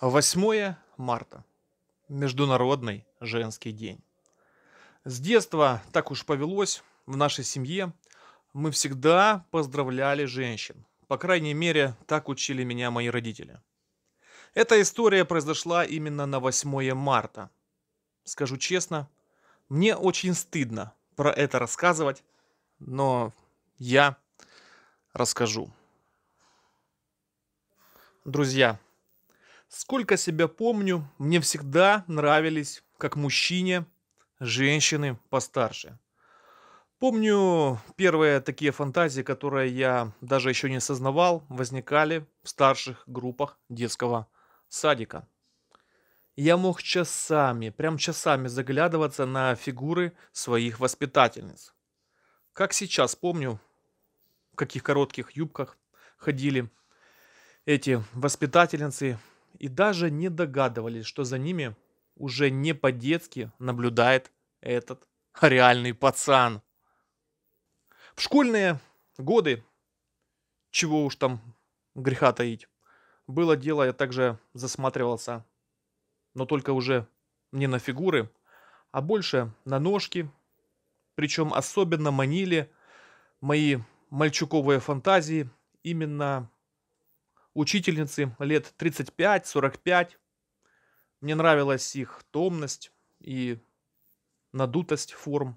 8 марта. Международный женский день. С детства так уж повелось, в нашей семье мы всегда поздравляли женщин. По крайней мере, так учили меня мои родители. Эта история произошла именно на 8 марта. Скажу честно, мне очень стыдно про это рассказывать, но я расскажу. Друзья, Сколько себя помню, мне всегда нравились, как мужчине, женщины постарше. Помню, первые такие фантазии, которые я даже еще не сознавал, возникали в старших группах детского садика. Я мог часами, прям часами заглядываться на фигуры своих воспитательниц. Как сейчас помню, в каких коротких юбках ходили эти воспитательницы и даже не догадывались, что за ними уже не по-детски наблюдает этот реальный пацан. В школьные годы, чего уж там греха таить, было дело, я также засматривался, но только уже не на фигуры, а больше на ножки. Причем особенно манили мои мальчуковые фантазии именно учительницы лет 35-45. Мне нравилась их томность и надутость форм.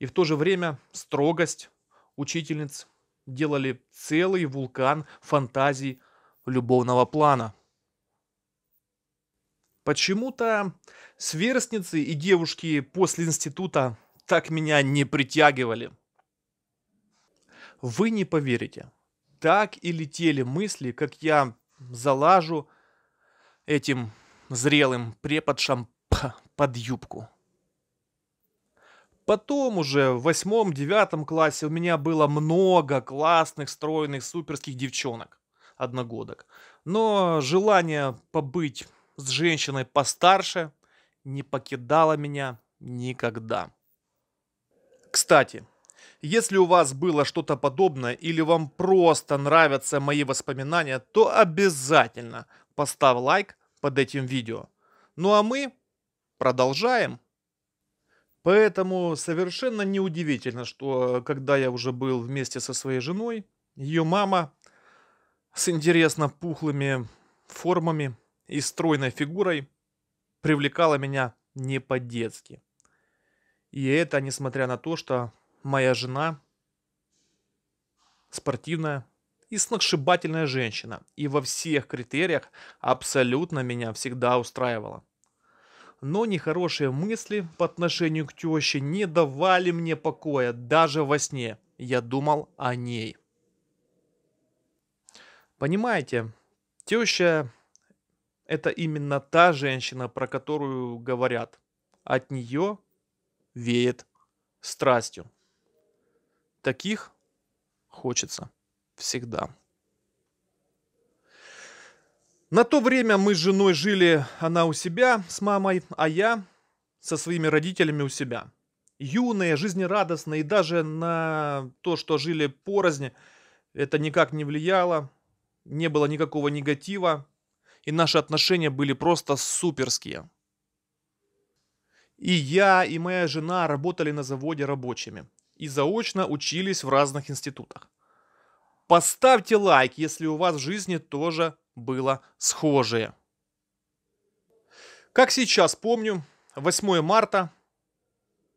И в то же время строгость учительниц делали целый вулкан фантазий любовного плана. Почему-то сверстницы и девушки после института так меня не притягивали. Вы не поверите – так и летели мысли, как я залажу этим зрелым преподшам под юбку. Потом уже в восьмом-девятом классе у меня было много классных, стройных, суперских девчонок, одногодок. Но желание побыть с женщиной постарше не покидало меня никогда. Кстати, если у вас было что-то подобное или вам просто нравятся мои воспоминания, то обязательно поставь лайк под этим видео. Ну а мы продолжаем. Поэтому совершенно неудивительно, что э, когда я уже был вместе со своей женой, ее мама с интересно пухлыми формами и стройной фигурой привлекала меня не по-детски. И это несмотря на то, что моя жена спортивная и сногсшибательная женщина, и во всех критериях абсолютно меня всегда устраивала. Но нехорошие мысли по отношению к теще не давали мне покоя даже во сне. Я думал о ней. Понимаете, теща – это именно та женщина, про которую говорят. От нее веет страстью. Таких хочется всегда. На то время мы с женой жили, она у себя с мамой, а я со своими родителями у себя. Юные, жизнерадостные, и даже на то, что жили порознь, это никак не влияло, не было никакого негатива, и наши отношения были просто суперские. И я, и моя жена работали на заводе рабочими – и заочно учились в разных институтах. Поставьте лайк, если у вас в жизни тоже было схожее. Как сейчас помню, 8 марта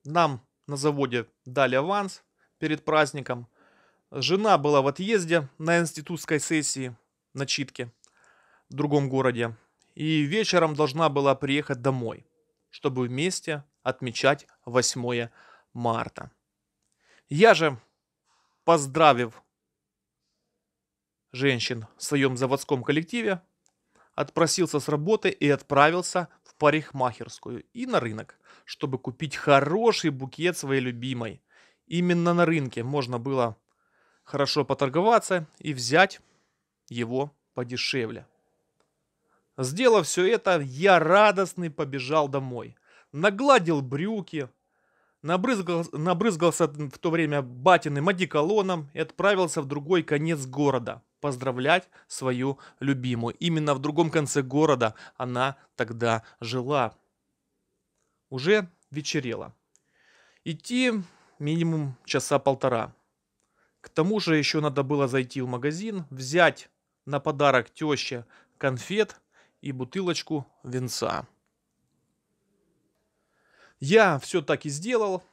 нам на заводе дали аванс перед праздником. Жена была в отъезде на институтской сессии на Читке в другом городе. И вечером должна была приехать домой, чтобы вместе отмечать 8 марта. Я же, поздравив женщин в своем заводском коллективе, отпросился с работы и отправился в парикмахерскую и на рынок, чтобы купить хороший букет своей любимой. Именно на рынке можно было хорошо поторговаться и взять его подешевле. Сделав все это, я радостный побежал домой. Нагладил брюки, набрызгал, набрызгался в то время батиным одеколоном и отправился в другой конец города поздравлять свою любимую. Именно в другом конце города она тогда жила. Уже вечерело. Идти минимум часа полтора. К тому же еще надо было зайти в магазин, взять на подарок теще конфет и бутылочку венца. Я все так и сделал,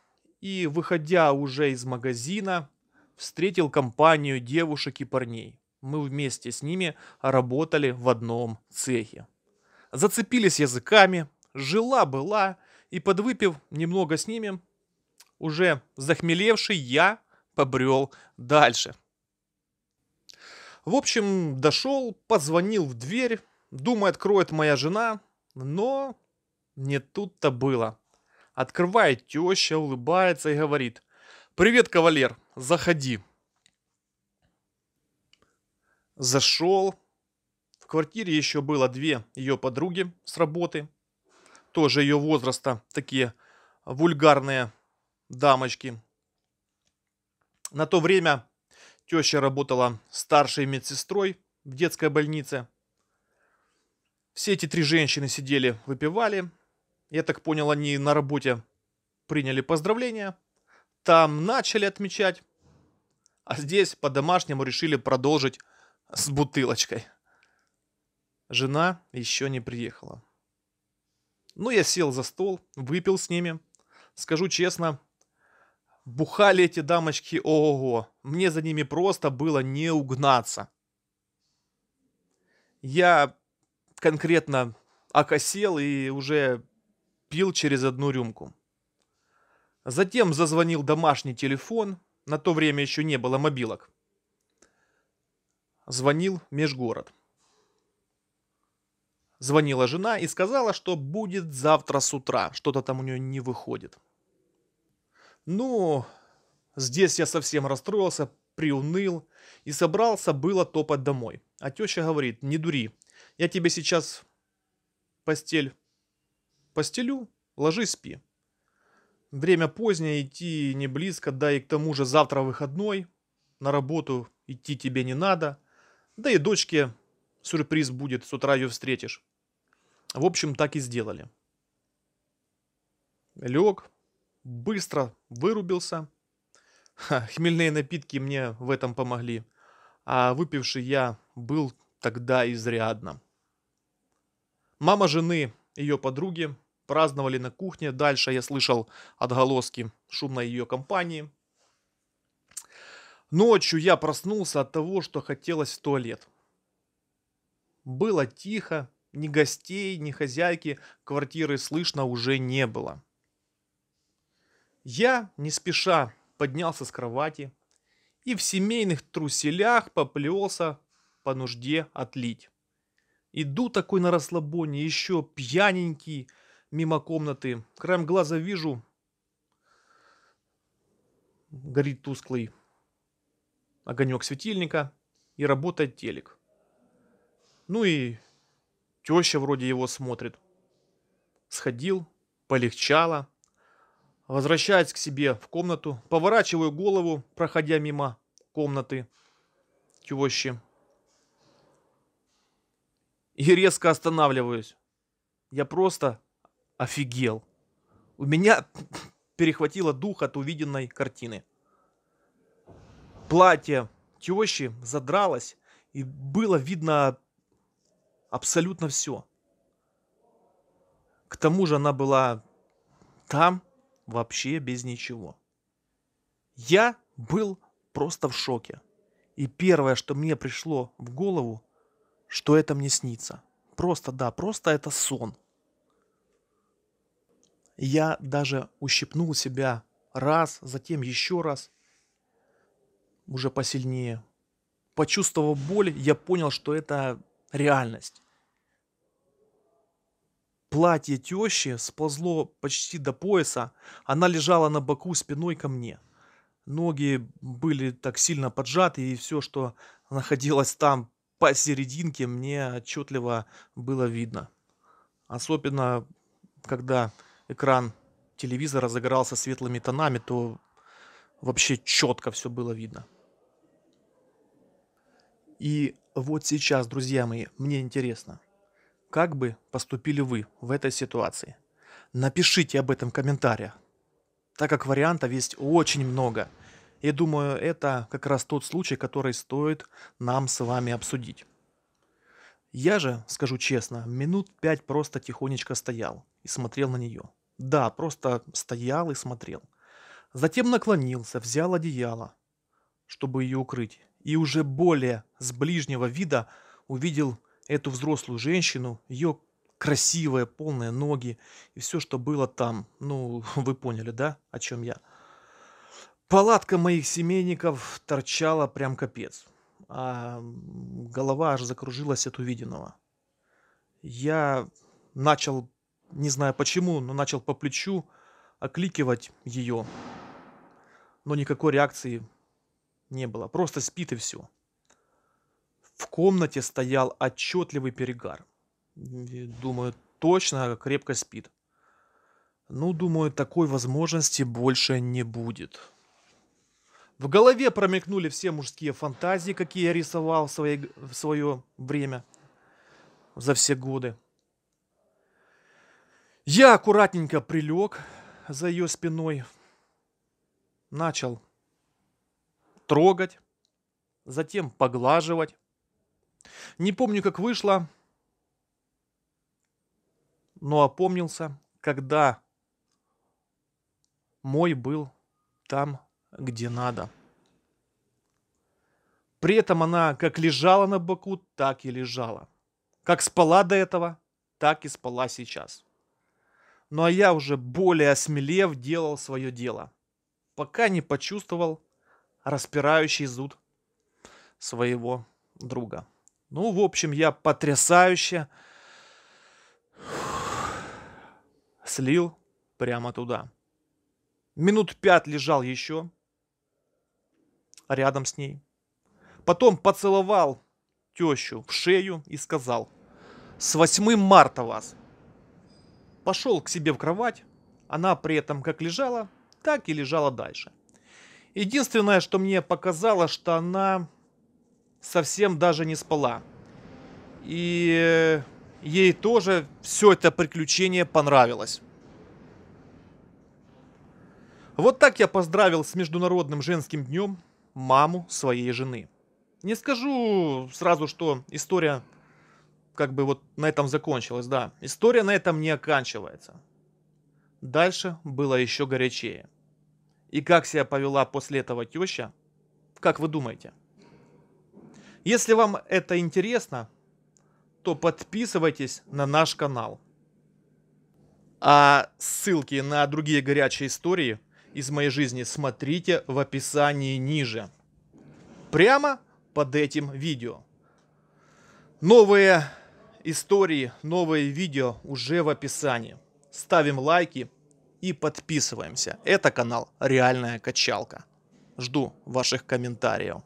и, выходя уже из магазина, встретил компанию девушек и парней. Мы вместе с ними работали в одном цехе. Зацепились языками, жила-была, и, подвыпив немного с ними, уже захмелевший я побрел дальше. В общем, дошел, позвонил в дверь, думая откроет моя жена, но не тут-то было. Открывает теща, улыбается и говорит. «Привет, кавалер, заходи». Зашел. В квартире еще было две ее подруги с работы. Тоже ее возраста, такие вульгарные дамочки. На то время теща работала старшей медсестрой в детской больнице. Все эти три женщины сидели, выпивали, я так понял, они на работе приняли поздравления, там начали отмечать, а здесь по-домашнему решили продолжить с бутылочкой. Жена еще не приехала. Ну, я сел за стол, выпил с ними. Скажу честно, бухали эти дамочки, ого, мне за ними просто было не угнаться. Я конкретно окосел и уже пил через одну рюмку. Затем зазвонил домашний телефон, на то время еще не было мобилок. Звонил межгород. Звонила жена и сказала, что будет завтра с утра, что-то там у нее не выходит. Ну, здесь я совсем расстроился, приуныл и собрался было топать домой. А теща говорит, не дури, я тебе сейчас постель постелю, ложись спи. Время позднее, идти не близко, да и к тому же завтра выходной. На работу идти тебе не надо. Да и дочке сюрприз будет, с утра ее встретишь. В общем, так и сделали. Лег, быстро вырубился. Ха, хмельные напитки мне в этом помогли. А выпивший я был тогда изрядно. Мама жены, ее подруги, праздновали на кухне. Дальше я слышал отголоски шумной ее компании. Ночью я проснулся от того, что хотелось в туалет. Было тихо, ни гостей, ни хозяйки квартиры слышно уже не было. Я, не спеша, поднялся с кровати и в семейных труселях поплелся по нужде отлить. Иду такой на расслабоне, еще пьяненький, мимо комнаты. Краем глаза вижу, горит тусклый огонек светильника и работает телек. Ну и теща вроде его смотрит. Сходил, полегчало. Возвращаюсь к себе в комнату, поворачиваю голову, проходя мимо комнаты тещи. И резко останавливаюсь. Я просто офигел. У меня перехватило дух от увиденной картины. Платье тещи задралось, и было видно абсолютно все. К тому же она была там вообще без ничего. Я был просто в шоке. И первое, что мне пришло в голову, что это мне снится. Просто да, просто это сон. Я даже ущипнул себя раз, затем еще раз, уже посильнее. Почувствовав боль, я понял, что это реальность. Платье тещи сползло почти до пояса, она лежала на боку спиной ко мне. Ноги были так сильно поджаты, и все, что находилось там посерединке, мне отчетливо было видно. Особенно, когда экран телевизора загорался светлыми тонами, то вообще четко все было видно. И вот сейчас, друзья мои, мне интересно, как бы поступили вы в этой ситуации? Напишите об этом в комментариях, так как вариантов есть очень много. Я думаю, это как раз тот случай, который стоит нам с вами обсудить. Я же, скажу честно, минут пять просто тихонечко стоял и смотрел на нее – да, просто стоял и смотрел. Затем наклонился, взял одеяло, чтобы ее укрыть, и уже более с ближнего вида увидел эту взрослую женщину, ее красивые, полные ноги и все, что было там. Ну, вы поняли, да, о чем я? Палатка моих семейников торчала прям капец, а голова аж закружилась от увиденного. Я начал не знаю почему, но начал по плечу окликивать ее. Но никакой реакции не было. Просто спит и все. В комнате стоял отчетливый перегар. Думаю, точно крепко спит. Ну, думаю, такой возможности больше не будет. В голове промелькнули все мужские фантазии, какие я рисовал в, своей, в свое время, за все годы. Я аккуратненько прилег за ее спиной, начал трогать, затем поглаживать. Не помню, как вышло, но опомнился, когда мой был там, где надо. При этом она как лежала на боку, так и лежала. Как спала до этого, так и спала сейчас. Ну а я уже более осмелев делал свое дело, пока не почувствовал распирающий зуд своего друга. Ну, в общем, я потрясающе слил прямо туда. Минут пять лежал еще рядом с ней. Потом поцеловал тещу в шею и сказал, с 8 марта вас пошел к себе в кровать. Она при этом как лежала, так и лежала дальше. Единственное, что мне показало, что она совсем даже не спала. И ей тоже все это приключение понравилось. Вот так я поздравил с Международным женским днем маму своей жены. Не скажу сразу, что история как бы вот на этом закончилось, да. История на этом не оканчивается. Дальше было еще горячее. И как себя повела после этого теща, как вы думаете? Если вам это интересно, то подписывайтесь на наш канал. А ссылки на другие горячие истории из моей жизни смотрите в описании ниже. Прямо под этим видео. Новые истории, новые видео уже в описании. Ставим лайки и подписываемся. Это канал «Реальная качалка». Жду ваших комментариев.